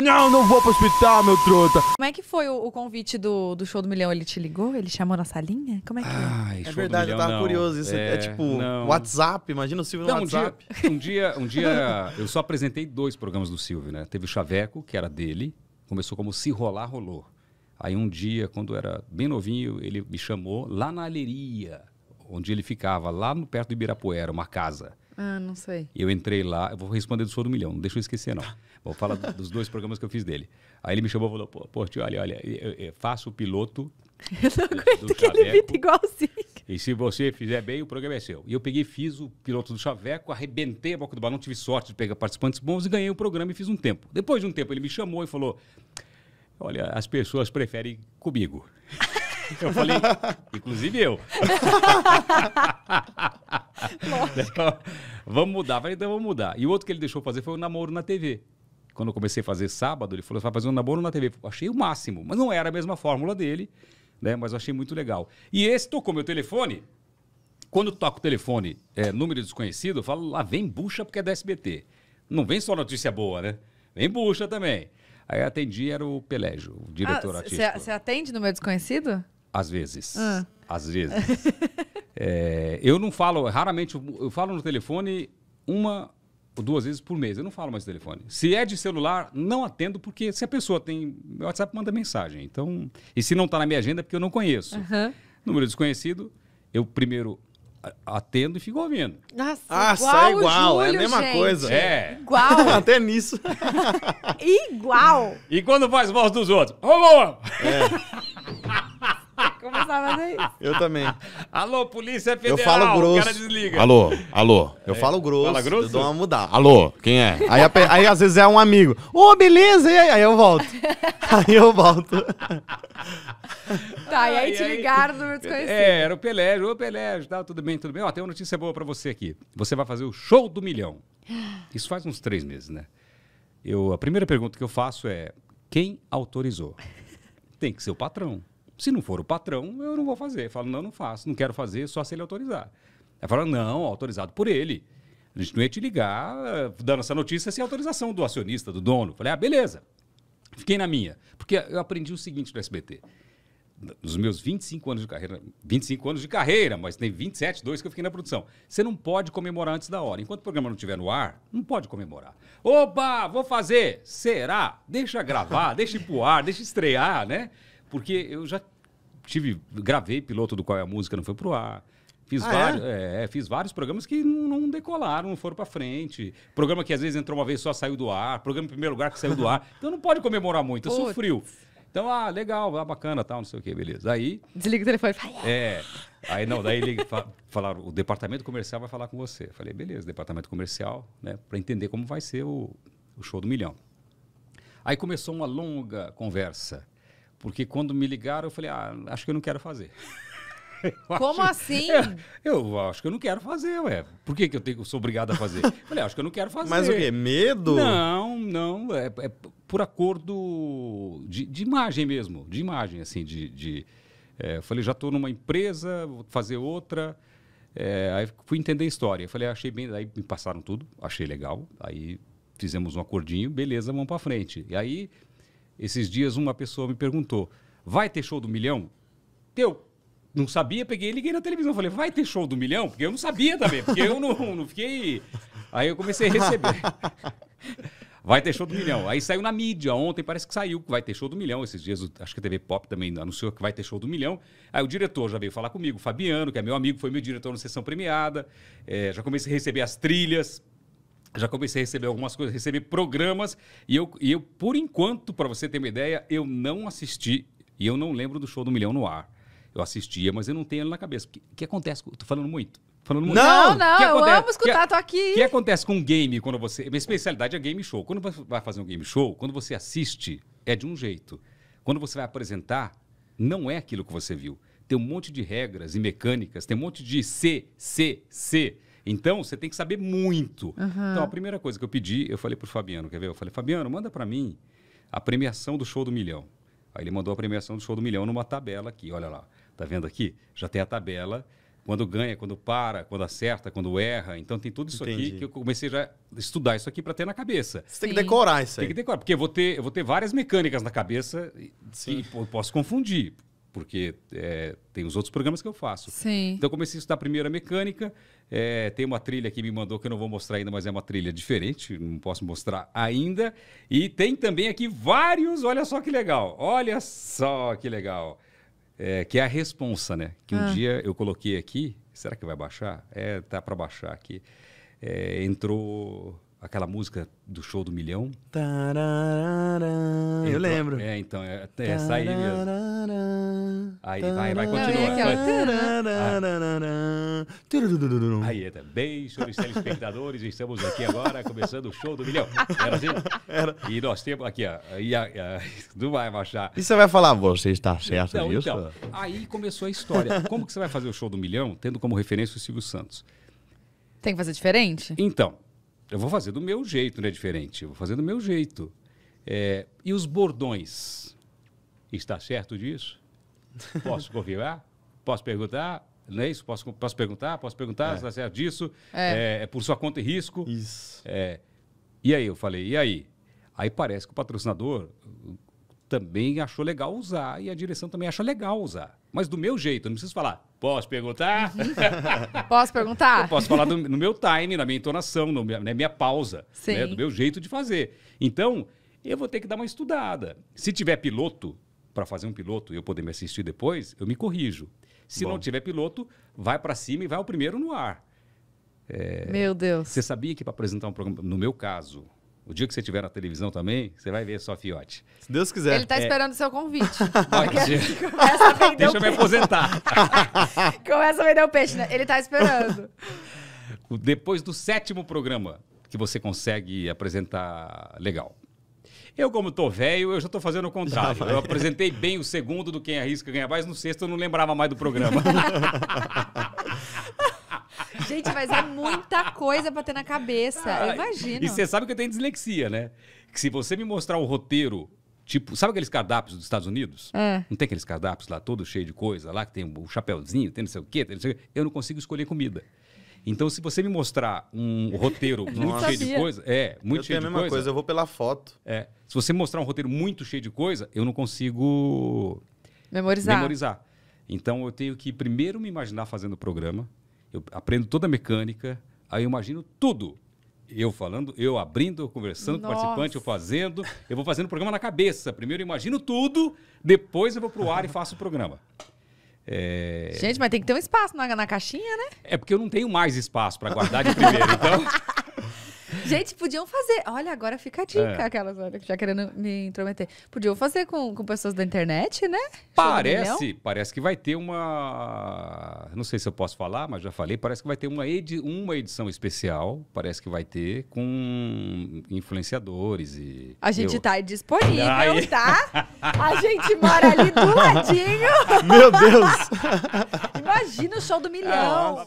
Não, não vou pro hospital, meu truta. Como é que foi o, o convite do, do Show do Milhão? Ele te ligou? Ele chamou na salinha? Como é que Ai, é? É verdade, milhão, eu tava não. curioso. Isso é, é tipo não. WhatsApp, imagina o Silvio não, no WhatsApp. Um dia, um dia, um dia eu só apresentei dois programas do Silvio, né? Teve o Chaveco, que era dele, começou como Se Rolar, Rolou. Aí um dia, quando eu era bem novinho, ele me chamou lá na Aleria, onde ele ficava, lá no perto do Ibirapuera, uma casa. Ah, não sei. eu entrei lá, eu vou responder do Sou do Milhão, não deixa eu esquecer, não. Vou falar dos dois programas que eu fiz dele. Aí ele me chamou e falou: pô, pô tio, olha, olha, eu, eu faço o piloto. Eu não aguento do que chaveco, ele imita igualzinho. E se você fizer bem, o programa é seu. E eu peguei, fiz o piloto do Chaveco, arrebentei a boca do balão, tive sorte de pegar participantes bons e ganhei o programa e fiz um tempo. Depois de um tempo, ele me chamou e falou: Olha, as pessoas preferem comigo. Eu falei, inclusive eu. Vamos mudar. Falei, então vamos mudar. E o outro que ele deixou fazer foi o namoro na TV. Quando eu comecei a fazer sábado, ele falou: vai fazer um namoro na TV. Eu achei o máximo, mas não era a mesma fórmula dele, né? Mas eu achei muito legal. E esse tocou meu telefone. Quando toca o telefone, é, número desconhecido, eu falo, lá vem bucha porque é da SBT. Não vem só notícia boa, né? Vem bucha também. Aí atendi, era o Pelégio, o diretor ah, artístico. Você atende número desconhecido? Às vezes. Ah. Às vezes. É, eu não falo, raramente, eu falo no telefone uma ou duas vezes por mês. Eu não falo mais no telefone. Se é de celular, não atendo, porque se a pessoa tem. Meu WhatsApp manda mensagem. Então, e se não está na minha agenda, é porque eu não conheço. Uhum. Número desconhecido, eu primeiro atendo e fico ouvindo. Nossa, Nossa é igual é igual, Júlio, é a mesma gente. coisa. É. Igual. Até nisso. igual. E quando faz voz dos outros? Ô, boa! É. começar a fazer isso. Eu também. Alô, Polícia Federal. Eu falo grosso. O cara desliga. Alô, alô. Eu é. falo grosso. Fala grosso? Eu dou uma mudar. Alô, quem é? Aí, aí às vezes é um amigo. Ô, oh, beleza. E aí? aí eu volto. aí eu volto. Tá, e aí, te ligaram no meu desconhecido. É, era o Pelé. Ô, Pelé, tá, tudo bem, tudo bem. Ó, tem uma notícia boa pra você aqui. Você vai fazer o show do milhão. Isso faz uns três meses, né? Eu, a primeira pergunta que eu faço é: quem autorizou? Tem que ser o patrão. Se não for o patrão, eu não vou fazer. Eu falo, não, não faço, não quero fazer, só se ele autorizar. Aí fala, não, autorizado por ele. A gente não ia te ligar eh, dando essa notícia sem autorização do acionista, do dono. falei, ah, beleza. Fiquei na minha. Porque eu aprendi o seguinte do SBT. Nos meus 25 anos de carreira, 25 anos de carreira, mas tem 27, 2 que eu fiquei na produção. Você não pode comemorar antes da hora. Enquanto o programa não estiver no ar, não pode comemorar. Opa, vou fazer! Será? Deixa gravar, deixa ir pro ar, deixa estrear, né? Porque eu já tive, gravei piloto do qual é a música não foi pro ar. Fiz, ah, é? vários, é? É, fiz vários programas que não, não decolaram, não foram para frente. Programa que às vezes entrou uma vez só, saiu do ar. Programa em primeiro lugar que saiu do ar. Então não pode comemorar muito, Putz. sofreu. Então, ah, legal, ah, bacana, tal, não sei o que, beleza. Aí. Desliga o telefone. Ah. É. Aí não, daí ele fa falaram, o departamento comercial vai falar com você. Eu falei, beleza, departamento comercial, né, para entender como vai ser o, o show do milhão. Aí começou uma longa conversa porque quando me ligaram, eu falei, ah, acho que eu não quero fazer. Como acho, assim? É, eu acho que eu não quero fazer, ué. Por que, que eu, tenho, eu sou obrigado a fazer? falei, ah, acho que eu não quero fazer. Mas o quê? Medo? Não, não. É, é por acordo de, de, imagem mesmo. De imagem, assim, de. de é, falei, já estou numa empresa, vou fazer outra. É, aí fui entender a história. Falei, ah, achei bem. Aí me passaram tudo, achei legal. Aí fizemos um acordinho, beleza, vamos para frente. E aí esses dias uma pessoa me perguntou: vai ter show do milhão? Teu. Não sabia, peguei e liguei na televisão. Falei, vai ter show do milhão? Porque eu não sabia também, porque eu não, não fiquei. Aí eu comecei a receber. Vai ter show do milhão. Aí saiu na mídia ontem, parece que saiu que vai ter show do milhão. Esses dias, acho que a TV Pop também anunciou que vai ter show do milhão. Aí o diretor já veio falar comigo, Fabiano, que é meu amigo, foi meu diretor na sessão premiada. É, já comecei a receber as trilhas já comecei a receber algumas coisas, recebi programas e eu, e eu por enquanto, para você ter uma ideia, eu não assisti e eu não lembro do show do Milhão no Ar. Eu assistia, mas eu não tenho ele na cabeça. O que, que, acontece? Estou falando muito. Falando muito. Não, não, que eu amo escutar, tô aqui. O que acontece com um game quando você. Minha especialidade é game show. Quando você vai fazer um game show, quando você assiste, é de um jeito. Quando você vai apresentar, não é aquilo que você viu. Tem um monte de regras e mecânicas, tem um monte de C, C, C então, você tem que saber muito. Uhum. Então, a primeira coisa que eu pedi, eu falei para o Fabiano, quer ver? Eu falei, Fabiano, manda para mim a premiação do show do milhão. Aí ele mandou a premiação do show do milhão numa tabela aqui, olha lá. Tá vendo aqui? Já tem a tabela quando ganha, quando para, quando acerta, quando erra. Então tem tudo isso Entendi. aqui que eu comecei já a estudar isso aqui para ter na cabeça. Você tem Sim. que decorar isso aí. Tem que decorar, porque eu vou ter, eu vou ter várias mecânicas na cabeça Sim. e posso confundir porque é, tem os outros programas que eu faço. Sim. Então, comecei a estudar primeiro a mecânica. É, tem uma trilha que me mandou que eu não vou mostrar ainda, mas é uma trilha diferente, não posso mostrar ainda. E tem também aqui vários, olha só que legal, olha só que legal. É, que é a responsa, né? Que um ah. dia eu coloquei aqui, será que vai baixar? É, tá para baixar aqui. É, entrou aquela música do show do milhão. eu lembro. É, então, é, é essa aí mesmo. Aí ele vai, vai, continua. Ah, é, é aquela... Aí telespectadores, estamos aqui agora começando o show do milhão. Era assim? Era. E nós temos aqui, ó. E a, a, não vai baixar. E você vai falar, você está certo então, Então, aí começou a história. Como que você vai fazer o show do milhão tendo como referência o Silvio Santos? Tem que fazer diferente? Então, eu vou fazer do meu jeito, não é diferente. Eu vou fazer do meu jeito. É, e os bordões? Está certo disso? Posso confirmar? Posso perguntar? Não é isso? Posso, posso perguntar? Posso perguntar? É. Tá certo disso? É. É, é. por sua conta e risco. Isso. É. e aí eu falei, e aí? Aí parece que o patrocinador também achou legal usar e a direção também achou legal usar. Mas do meu jeito, não preciso falar. Posso perguntar? Uhum. posso perguntar? Eu posso falar do, no meu time, na minha entonação, na minha, né, minha pausa, né, do meu jeito de fazer. Então, eu vou ter que dar uma estudada. Se tiver piloto, para fazer um piloto e eu poder me assistir depois, eu me corrijo. Se Bom. não tiver piloto, vai para cima e vai o primeiro no ar. É... Meu Deus. Você sabia que para apresentar um programa, no meu caso, o dia que você estiver na televisão também, você vai ver só fiote. Se Deus quiser. Ele está é. esperando o seu convite. Pode. Deixa né? eu me aposentar. começa a vender o peixe, né? Ele está esperando. Depois do sétimo programa que você consegue apresentar legal. Eu, como tô velho, eu já tô fazendo o contrário. Eu apresentei bem o segundo do Quem Arrisca Ganha Mais, no sexto eu não lembrava mais do programa. Gente, mas é muita coisa pra ter na cabeça, eu imagino. E você sabe que eu tenho dislexia, né? Que se você me mostrar o roteiro Tipo, sabe aqueles cardápios dos Estados Unidos? É. Não tem aqueles cardápios lá todo cheio de coisa, lá que tem o um chapéuzinho, tem não sei o quê, não sei o quê. Eu não consigo escolher comida. Então, se você me mostrar um roteiro muito cheio de coisa, é, muito eu cheio de coisa. Eu a mesma coisa, coisa, eu vou pela foto. É. Se você mostrar um roteiro muito cheio de coisa, eu não consigo memorizar. memorizar. Então, eu tenho que primeiro me imaginar fazendo o programa, eu aprendo toda a mecânica, aí eu imagino tudo. Eu falando, eu abrindo, eu conversando Nossa. com o participante, eu fazendo. Eu vou fazendo o programa na cabeça. Primeiro eu imagino tudo, depois eu vou pro ar e faço o programa. É... Gente, mas tem que ter um espaço na, na caixinha, né? É porque eu não tenho mais espaço para guardar de primeiro, então Gente, podiam fazer. Olha, agora fica a dica, é. aquelas olha, já querendo me intrometer. Podiam fazer com, com pessoas da internet, né? Parece, parece que vai ter uma. Não sei se eu posso falar, mas já falei. Parece que vai ter uma, edi... uma edição especial. Parece que vai ter com influenciadores e. A gente eu... tá disponível, Ai. tá? A gente mora ali do ladinho. Meu Deus! Imagina o show do milhão. Ah,